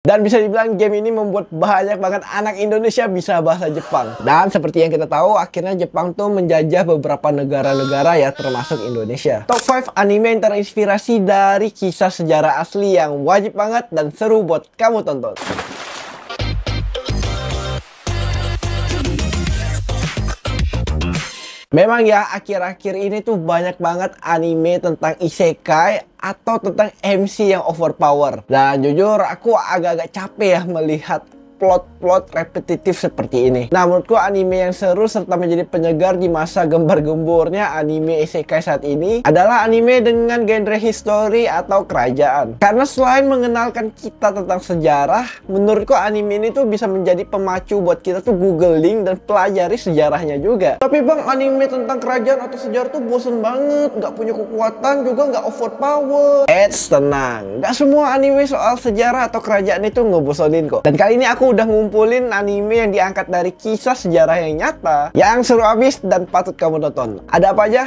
Dan bisa dibilang game ini membuat banyak banget anak Indonesia bisa bahasa Jepang. Dan seperti yang kita tahu, akhirnya Jepang tuh menjajah beberapa negara-negara ya, termasuk Indonesia. Top 5 anime yang terinspirasi dari kisah sejarah asli yang wajib banget dan seru buat kamu tonton. Memang ya akhir-akhir ini tuh banyak banget anime tentang isekai atau tentang MC yang overpower. Dan jujur aku agak-agak capek ya melihat plot-plot repetitif seperti ini. Nah, menurutku anime yang seru serta menjadi penyegar di masa gembar-gembornya anime isekai saat ini adalah anime dengan genre history atau kerajaan. Karena selain mengenalkan kita tentang sejarah, menurutku anime ini tuh bisa menjadi pemacu buat kita tuh googling dan pelajari sejarahnya juga. Tapi bang, anime tentang kerajaan atau sejarah tuh bosen banget, Gak punya kekuatan juga nggak overpower. Eits, tenang. gak semua anime soal sejarah atau kerajaan itu ngebosonin kok. Dan kali ini aku udah ngumpulin anime yang diangkat dari kisah sejarah yang nyata yang seru abis dan patut kamu tonton. Ada apa aja?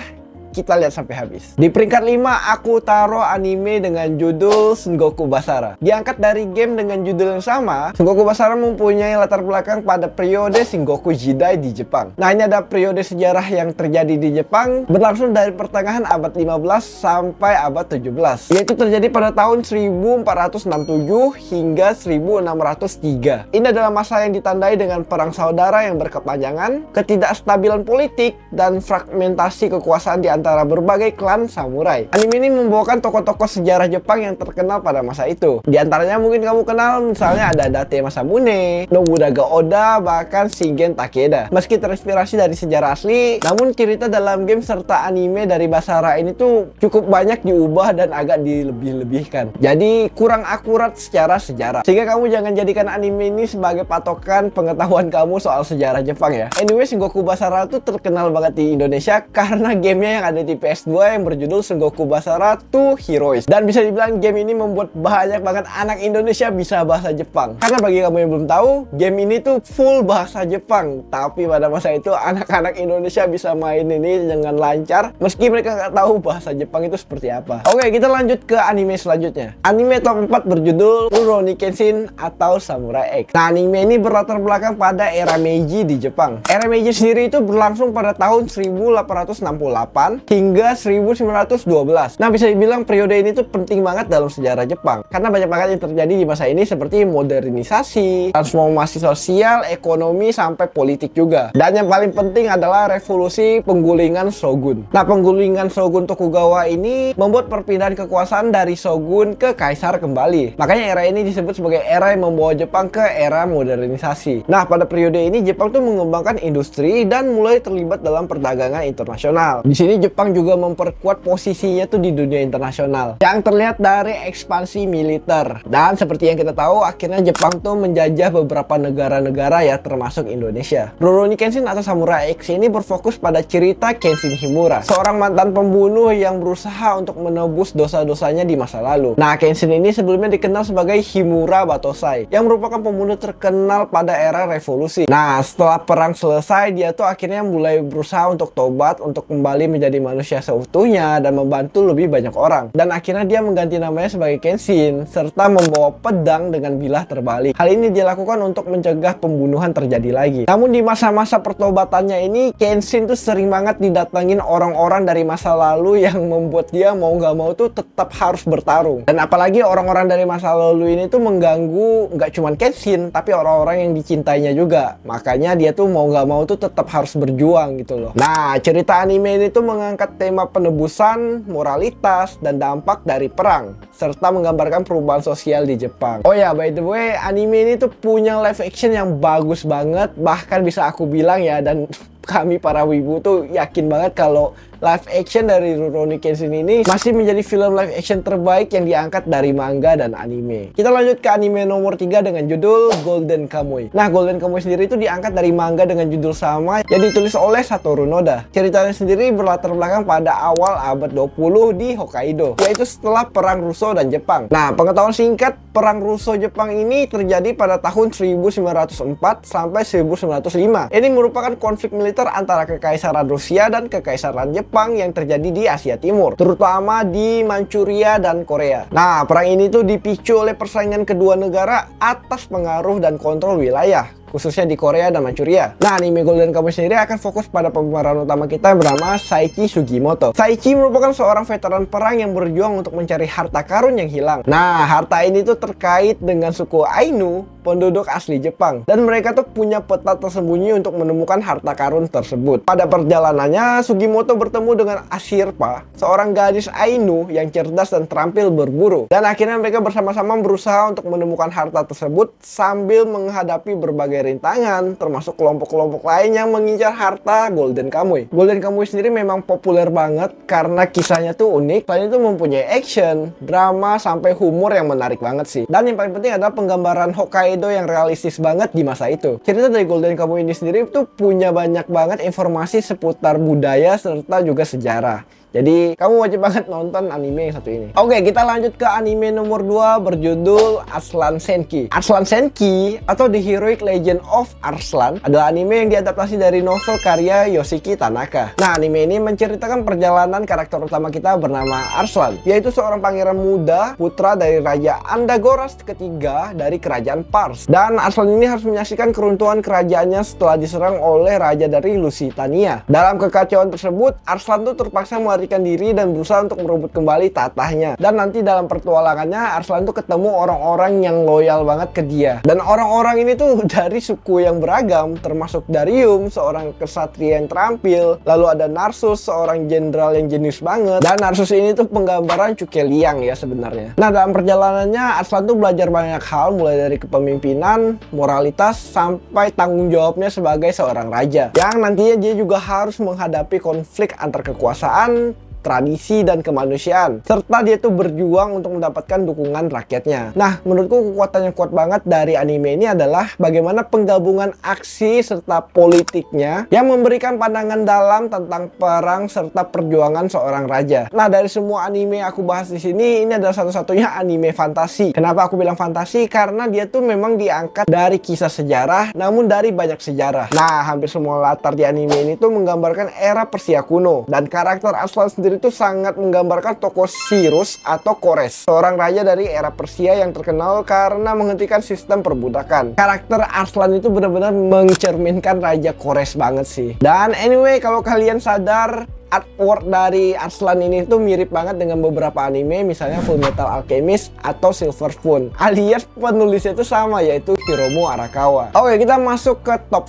kita lihat sampai habis. Di peringkat 5 aku taruh anime dengan judul Sengoku Basara. Diangkat dari game dengan judul yang sama, Sengoku Basara mempunyai latar belakang pada periode Sengoku Jidai di Jepang. Nah ini ada periode sejarah yang terjadi di Jepang berlangsung dari pertengahan abad 15 sampai abad 17. Yaitu terjadi pada tahun 1467 hingga 1603. Ini adalah masa yang ditandai dengan perang saudara yang berkepanjangan, ketidakstabilan politik, dan fragmentasi kekuasaan di antara antara berbagai klan samurai. Anime ini membawakan tokoh-tokoh sejarah Jepang yang terkenal pada masa itu. Di antaranya mungkin kamu kenal misalnya ada Date Masamune, Nobunaga Oda, bahkan Shigen Takeda. Meski terinspirasi dari sejarah asli, namun cerita dalam game serta anime dari Basara ini tuh cukup banyak diubah dan agak dilebih-lebihkan. Jadi kurang akurat secara sejarah. Sehingga kamu jangan jadikan anime ini sebagai patokan pengetahuan kamu soal sejarah Jepang ya. Anyways, Goku Basara tuh terkenal banget di Indonesia karena gamenya yang ada ada di PS2 yang berjudul Sengoku Basara 2 Heroes. Dan bisa dibilang game ini membuat banyak banget anak Indonesia bisa bahasa Jepang. Karena bagi kamu yang belum tahu, game ini tuh full bahasa Jepang. Tapi pada masa itu anak-anak Indonesia bisa main ini dengan lancar meski mereka nggak tahu bahasa Jepang itu seperti apa. Oke, kita lanjut ke anime selanjutnya. Anime top 4 berjudul Rurouni Kenshin atau Samurai X. Nah, anime ini berlatar belakang pada era Meiji di Jepang. Era Meiji sendiri itu berlangsung pada tahun 1868 hingga 1912. Nah, bisa dibilang periode ini tuh penting banget dalam sejarah Jepang karena banyak banget yang terjadi di masa ini seperti modernisasi, transformasi sosial, ekonomi sampai politik juga. Dan yang paling penting adalah revolusi penggulingan shogun. Nah, penggulingan shogun Tokugawa ini membuat perpindahan kekuasaan dari shogun ke kaisar kembali. Makanya era ini disebut sebagai era yang membawa Jepang ke era modernisasi. Nah, pada periode ini Jepang tuh mengembangkan industri dan mulai terlibat dalam perdagangan internasional. Di sini Jepang Jepang juga memperkuat posisinya tuh di dunia internasional yang terlihat dari ekspansi militer. Dan seperti yang kita tahu, akhirnya Jepang tuh menjajah beberapa negara-negara ya termasuk Indonesia. Rurouni Kenshin atau Samurai X ini berfokus pada cerita Kenshin Himura, seorang mantan pembunuh yang berusaha untuk menebus dosa-dosanya di masa lalu. Nah, Kenshin ini sebelumnya dikenal sebagai Himura Batosai yang merupakan pembunuh terkenal pada era revolusi. Nah, setelah perang selesai, dia tuh akhirnya mulai berusaha untuk tobat untuk kembali menjadi menjadi manusia seutuhnya dan membantu lebih banyak orang. Dan akhirnya dia mengganti namanya sebagai Kenshin, serta membawa pedang dengan bilah terbalik. Hal ini dilakukan untuk mencegah pembunuhan terjadi lagi. Namun di masa-masa pertobatannya ini, Kenshin tuh sering banget didatengin orang-orang dari masa lalu yang membuat dia mau nggak mau tuh tetap harus bertarung. Dan apalagi orang-orang dari masa lalu ini tuh mengganggu nggak cuman Kenshin, tapi orang-orang yang dicintainya juga. Makanya dia tuh mau nggak mau tuh tetap harus berjuang gitu loh. Nah, cerita anime ini tuh meng mengangkat tema penebusan, moralitas, dan dampak dari perang, serta menggambarkan perubahan sosial di Jepang. Oh ya, by the way, anime ini tuh punya live action yang bagus banget, bahkan bisa aku bilang ya, dan kami para wibu tuh yakin banget kalau live action dari Rurouni Kenshin ini masih menjadi film live action terbaik yang diangkat dari manga dan anime. Kita lanjut ke anime nomor 3 dengan judul Golden Kamuy. Nah, Golden Kamuy sendiri itu diangkat dari manga dengan judul sama yang ditulis oleh Satoru Noda. Ceritanya sendiri berlatar belakang pada awal abad 20 di Hokkaido, yaitu setelah Perang Russo dan Jepang. Nah, pengetahuan singkat, Perang Russo-Jepang ini terjadi pada tahun 1904 sampai 1905. Ini merupakan konflik militer militer antara Kekaisaran Rusia dan Kekaisaran Jepang yang terjadi di Asia Timur, terutama di Manchuria dan Korea. Nah, perang ini tuh dipicu oleh persaingan kedua negara atas pengaruh dan kontrol wilayah khususnya di Korea dan Manchuria. Nah, anime Golden Kamuy sendiri akan fokus pada pemeran utama kita yang bernama Saichi Sugimoto. Saichi merupakan seorang veteran perang yang berjuang untuk mencari harta karun yang hilang. Nah, harta ini tuh terkait dengan suku Ainu, penduduk asli Jepang. Dan mereka tuh punya peta tersembunyi untuk menemukan harta karun tersebut. Pada perjalanannya, Sugimoto bertemu dengan Asirpa, seorang gadis Ainu yang cerdas dan terampil berburu. Dan akhirnya mereka bersama-sama berusaha untuk menemukan harta tersebut sambil menghadapi berbagai rintangan, termasuk kelompok-kelompok lain yang mengincar harta Golden Kamuy. Golden Kamuy sendiri memang populer banget karena kisahnya tuh unik, selain itu mempunyai action, drama, sampai humor yang menarik banget sih. Dan yang paling penting adalah penggambaran Hokkaido yang realistis banget di masa itu. Cerita dari Golden Kamuy ini sendiri tuh punya banyak banget informasi seputar budaya serta juga sejarah. Jadi kamu wajib banget nonton anime yang satu ini. Oke, kita lanjut ke anime nomor 2 berjudul Arslan Senki. Arslan Senki atau The Heroic Legend of Arslan adalah anime yang diadaptasi dari novel karya Yoshiki Tanaka. Nah, anime ini menceritakan perjalanan karakter utama kita bernama Arslan, yaitu seorang pangeran muda, putra dari Raja Andagoras ketiga dari Kerajaan Pars. Dan Arslan ini harus menyaksikan keruntuhan kerajaannya setelah diserang oleh raja dari Lusitania. Dalam kekacauan tersebut, Arslan tuh terpaksa melarikan melarikan diri dan berusaha untuk merebut kembali tatahnya. Dan nanti dalam pertualangannya Arslan tuh ketemu orang-orang yang loyal banget ke dia. Dan orang-orang ini tuh dari suku yang beragam, termasuk Darium, seorang kesatria yang terampil, lalu ada Narsus, seorang jenderal yang jenius banget. Dan Narsus ini tuh penggambaran liang ya sebenarnya. Nah, dalam perjalanannya Arslan tuh belajar banyak hal mulai dari kepemimpinan, moralitas, sampai tanggung jawabnya sebagai seorang raja. Yang nantinya dia juga harus menghadapi konflik antar kekuasaan, tradisi, dan kemanusiaan. Serta dia tuh berjuang untuk mendapatkan dukungan rakyatnya. Nah, menurutku kekuatannya kuat banget dari anime ini adalah bagaimana penggabungan aksi serta politiknya yang memberikan pandangan dalam tentang perang serta perjuangan seorang raja. Nah, dari semua anime aku bahas di sini, ini adalah satu-satunya anime fantasi. Kenapa aku bilang fantasi? Karena dia tuh memang diangkat dari kisah sejarah, namun dari banyak sejarah. Nah, hampir semua latar di anime ini tuh menggambarkan era Persia kuno. Dan karakter Aslan sendiri sendiri itu sangat menggambarkan tokoh Cyrus atau Kores, seorang raja dari era Persia yang terkenal karena menghentikan sistem perbudakan. Karakter Arslan itu benar-benar mencerminkan raja Kores banget sih. Dan anyway, kalau kalian sadar artwork dari Arslan ini tuh mirip banget dengan beberapa anime misalnya Full Metal Alchemist atau Silver Spoon alias penulisnya itu sama yaitu Hiromu Arakawa oke kita masuk ke top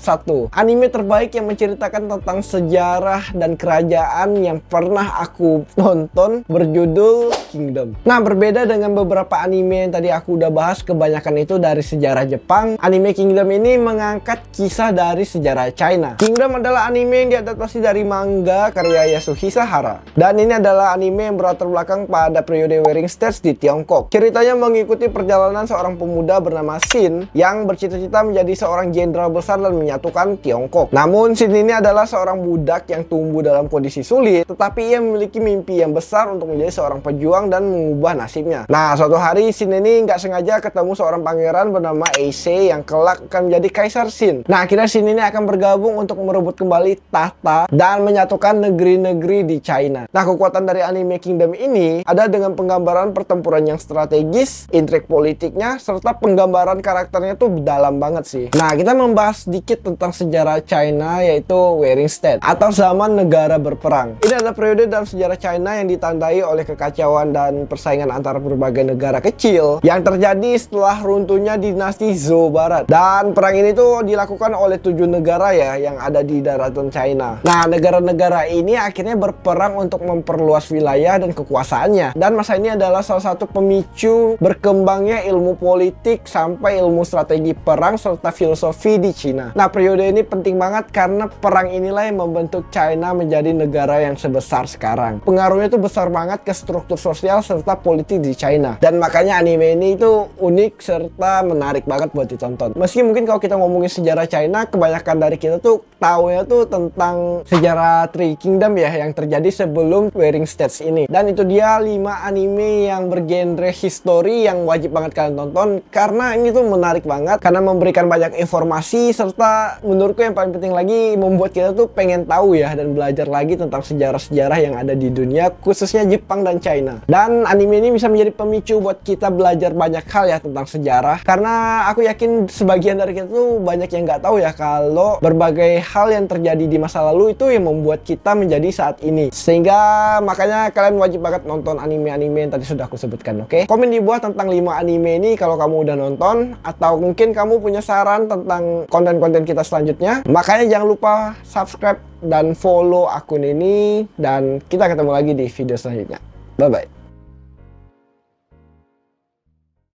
1 anime terbaik yang menceritakan tentang sejarah dan kerajaan yang pernah aku tonton berjudul Kingdom. Nah, berbeda dengan beberapa anime yang tadi aku udah bahas, kebanyakan itu dari sejarah Jepang. Anime Kingdom ini mengangkat kisah dari sejarah China. Kingdom adalah anime yang diadaptasi dari manga karya Yasuhisa Sahara. Dan ini adalah anime yang berlatar belakang pada periode Wearing States di Tiongkok. Ceritanya mengikuti perjalanan seorang pemuda bernama Sin yang bercita-cita menjadi seorang jenderal besar dan menyatukan Tiongkok. Namun Sin ini adalah seorang budak yang tumbuh dalam kondisi sulit, tetapi ia memiliki mimpi yang besar untuk menjadi seorang pejuang berjuang dan mengubah nasibnya. Nah, suatu hari Sin ini nggak sengaja ketemu seorang pangeran bernama Ace yang kelak akan menjadi Kaisar Sin. Nah, akhirnya Sin ini akan bergabung untuk merebut kembali tahta dan menyatukan negeri-negeri di China. Nah, kekuatan dari anime Kingdom ini ada dengan penggambaran pertempuran yang strategis, intrik politiknya, serta penggambaran karakternya tuh dalam banget sih. Nah, kita membahas sedikit tentang sejarah China yaitu Wearing State atau zaman negara berperang. Ini adalah periode dalam sejarah China yang ditandai oleh kekacauan dan persaingan antara berbagai negara kecil yang terjadi setelah runtuhnya dinasti Zhou Barat. Dan perang ini tuh dilakukan oleh tujuh negara ya yang ada di daratan China. Nah, negara-negara ini akhirnya berperang untuk memperluas wilayah dan kekuasaannya. Dan masa ini adalah salah satu pemicu berkembangnya ilmu politik sampai ilmu strategi perang serta filosofi di China. Nah, periode ini penting banget karena perang inilah yang membentuk China menjadi negara yang sebesar sekarang. Pengaruhnya itu besar banget ke struktur sosial sosial serta politik di China. Dan makanya anime ini itu unik serta menarik banget buat ditonton. Meski mungkin kalau kita ngomongin sejarah China, kebanyakan dari kita tuh ya tuh tentang sejarah Three Kingdom ya yang terjadi sebelum Wearing States ini. Dan itu dia 5 anime yang bergenre history yang wajib banget kalian tonton karena ini tuh menarik banget karena memberikan banyak informasi serta menurutku yang paling penting lagi membuat kita tuh pengen tahu ya dan belajar lagi tentang sejarah-sejarah yang ada di dunia khususnya Jepang dan China. Dan anime ini bisa menjadi pemicu buat kita belajar banyak hal ya tentang sejarah. Karena aku yakin sebagian dari kita tuh banyak yang nggak tahu ya kalau berbagai hal yang terjadi di masa lalu itu yang membuat kita menjadi saat ini. Sehingga makanya kalian wajib banget nonton anime-anime yang tadi sudah aku sebutkan, oke? Okay? Komen di bawah tentang 5 anime ini kalau kamu udah nonton atau mungkin kamu punya saran tentang konten-konten kita selanjutnya. Makanya jangan lupa subscribe dan follow akun ini dan kita ketemu lagi di video selanjutnya. Bye bye.